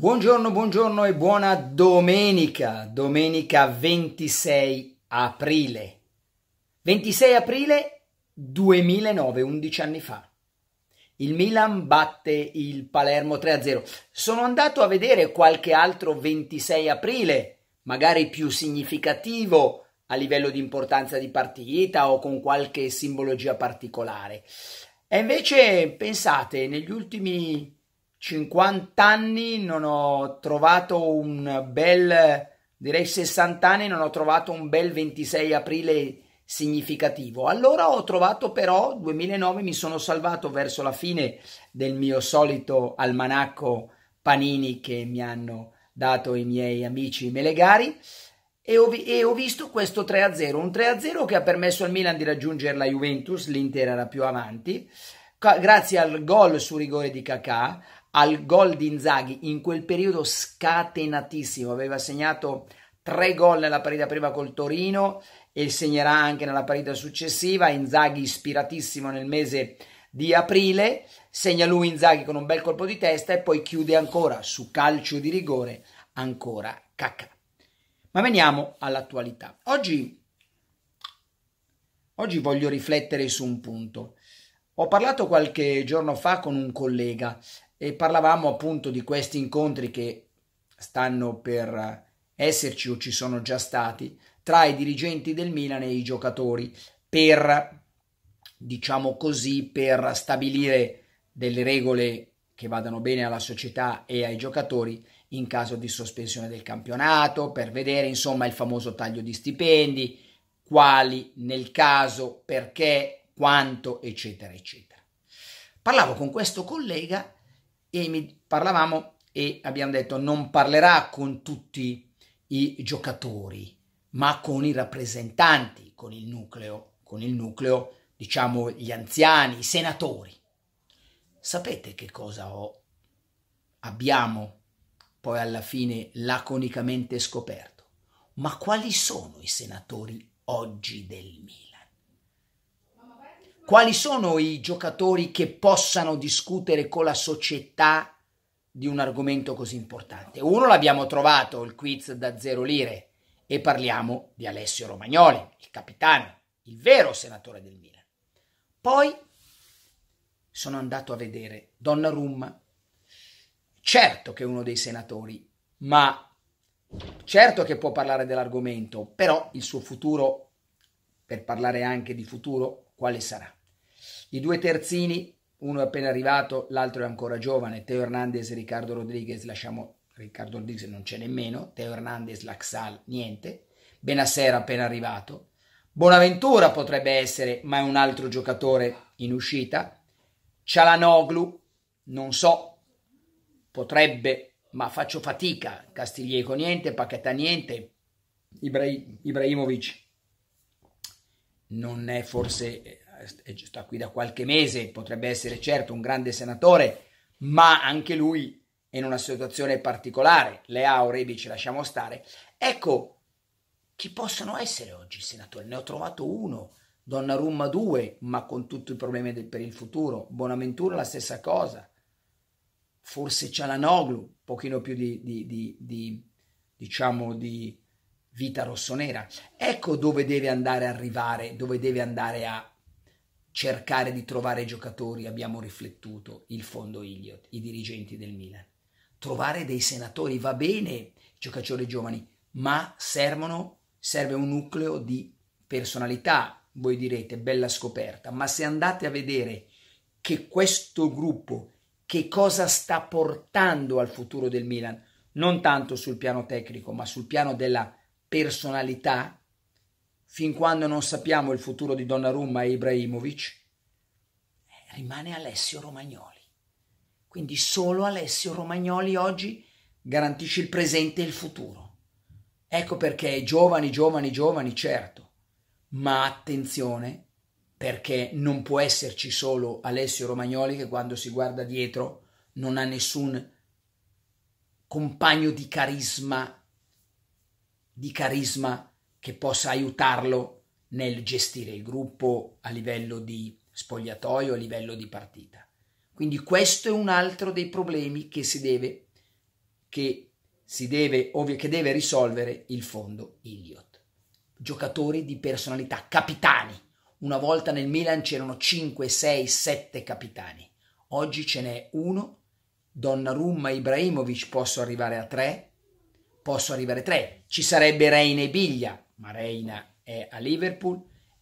Buongiorno, buongiorno e buona domenica, domenica 26 aprile. 26 aprile 2009, 11 anni fa. Il Milan batte il Palermo 3-0. Sono andato a vedere qualche altro 26 aprile, magari più significativo a livello di importanza di partita o con qualche simbologia particolare. E invece, pensate, negli ultimi 50 anni non ho trovato un bel, direi 60 anni non ho trovato un bel 26 aprile significativo. Allora ho trovato però 2009 mi sono salvato verso la fine del mio solito almanacco panini che mi hanno dato i miei amici melegari e ho, vi- e ho visto questo 3-0, un 3-0 che ha permesso al Milan di raggiungere la Juventus, l'Inter era più avanti, ca- grazie al gol su rigore di Kakà, al gol di Inzaghi in quel periodo scatenatissimo, aveva segnato tre gol nella partita prima col Torino e segnerà anche nella partita successiva, Inzaghi ispiratissimo nel mese di aprile, segna lui Inzaghi con un bel colpo di testa e poi chiude ancora su calcio di rigore ancora cacca. Ma veniamo all'attualità. Oggi, oggi voglio riflettere su un punto. Ho parlato qualche giorno fa con un collega e parlavamo appunto di questi incontri che stanno per esserci o ci sono già stati tra i dirigenti del Milan e i giocatori per diciamo così per stabilire delle regole che vadano bene alla società e ai giocatori in caso di sospensione del campionato, per vedere insomma il famoso taglio di stipendi, quali nel caso, perché, quanto, eccetera, eccetera. Parlavo con questo collega e parlavamo e abbiamo detto non parlerà con tutti i giocatori, ma con i rappresentanti, con il nucleo, con il nucleo, diciamo gli anziani, i senatori. Sapete che cosa ho? abbiamo poi alla fine laconicamente scoperto. Ma quali sono i senatori oggi del Milan? Quali sono i giocatori che possano discutere con la società di un argomento così importante? Uno l'abbiamo trovato, il quiz da zero lire, e parliamo di Alessio Romagnoli, il capitano, il vero senatore del Milan. Poi sono andato a vedere Donnarumma, certo che è uno dei senatori, ma certo che può parlare dell'argomento, però il suo futuro, per parlare anche di futuro, quale sarà? I due terzini, uno è appena arrivato, l'altro è ancora giovane, Teo Hernandez e Riccardo Rodriguez, lasciamo Riccardo Rodriguez non c'è nemmeno, Teo Hernandez, Laxal, niente, Benassera appena arrivato, Bonaventura potrebbe essere, ma è un altro giocatore in uscita, Cialanoglu, non so, potrebbe, ma faccio fatica, Castiglieco niente, Paquetà niente, Ibra- Ibrahimovic non è forse sta qui da qualche mese, potrebbe essere certo un grande senatore, ma anche lui è in una situazione particolare. Leao, Rebic, lasciamo stare. Ecco, chi possono essere oggi i senatori? Ne ho trovato uno, Donnarumma 2, ma con tutti i problemi del, per il futuro. Bonaventura la stessa cosa. Forse Cialanoglu, un pochino più di, di, di, di diciamo, di vita rossonera. Ecco dove deve andare a arrivare, dove deve andare a cercare di trovare giocatori, abbiamo riflettuto, il fondo Iliot, i dirigenti del Milan. Trovare dei senatori va bene, giocatori giovani, ma servono, serve un nucleo di personalità. Voi direte, bella scoperta, ma se andate a vedere che questo gruppo, che cosa sta portando al futuro del Milan, non tanto sul piano tecnico, ma sul piano della personalità, fin quando non sappiamo il futuro di Donnarumma e Ibrahimovic, eh, rimane Alessio Romagnoli. Quindi solo Alessio Romagnoli oggi garantisce il presente e il futuro. Ecco perché giovani, giovani, giovani, certo, ma attenzione perché non può esserci solo Alessio Romagnoli che quando si guarda dietro non ha nessun compagno di carisma, di carisma che possa aiutarlo nel gestire il gruppo a livello di spogliatoio, a livello di partita. Quindi questo è un altro dei problemi che si deve, che si deve, ovvio, che deve risolvere il fondo Iliot. Giocatori di personalità, capitani. Una volta nel Milan c'erano 5, 6, 7 capitani. Oggi ce n'è uno. Donnarumma e Ibrahimovic posso arrivare a 3. Posso arrivare a 3. Ci sarebbe Reine Biglia, ma Reina è a Liverpool,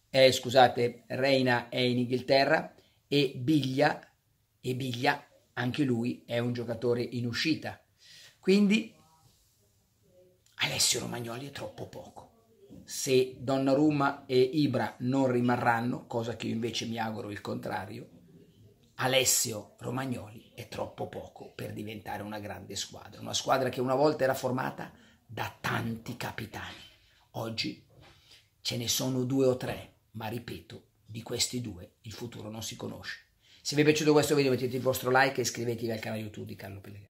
eh, scusate, Reina è in Inghilterra e Biglia, e Biglia anche lui è un giocatore in uscita. Quindi Alessio Romagnoli è troppo poco. Se Donnarumma e Ibra non rimarranno, cosa che io invece mi auguro il contrario, Alessio Romagnoli è troppo poco per diventare una grande squadra, una squadra che una volta era formata da tanti capitani. Oggi ce ne sono due o tre, ma ripeto, di questi due il futuro non si conosce. Se vi è piaciuto questo video mettete il vostro like e iscrivetevi al canale YouTube di Carlo Pellegrini.